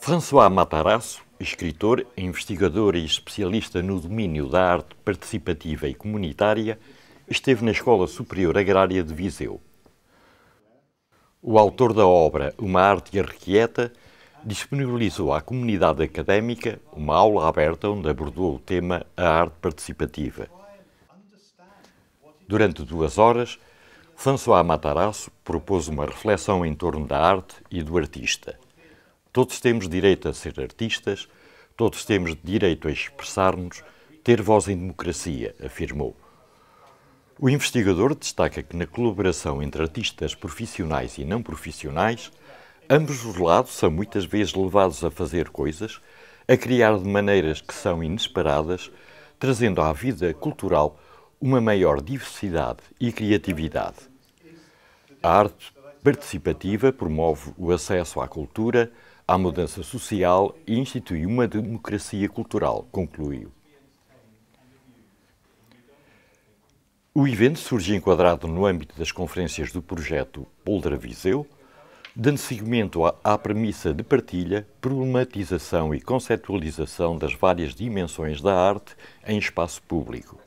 François Matarazzo, escritor, investigador e especialista no domínio da arte participativa e comunitária, esteve na Escola Superior Agrária de Viseu. O autor da obra Uma Arte Irrequieta disponibilizou à comunidade académica uma aula aberta onde abordou o tema A Arte Participativa. Durante duas horas, François Matarazzo propôs uma reflexão em torno da arte e do artista. Todos temos direito a ser artistas, todos temos direito a expressar-nos, ter voz em democracia, afirmou. O investigador destaca que na colaboração entre artistas profissionais e não profissionais, ambos os lados são muitas vezes levados a fazer coisas, a criar de maneiras que são inesperadas, trazendo à vida cultural uma maior diversidade e criatividade. A arte participativa promove o acesso à cultura, à mudança social e institui uma democracia cultural, concluiu. O evento surge enquadrado no âmbito das conferências do projeto Poldra Viseu, dando seguimento à, à premissa de partilha, problematização e conceptualização das várias dimensões da arte em espaço público.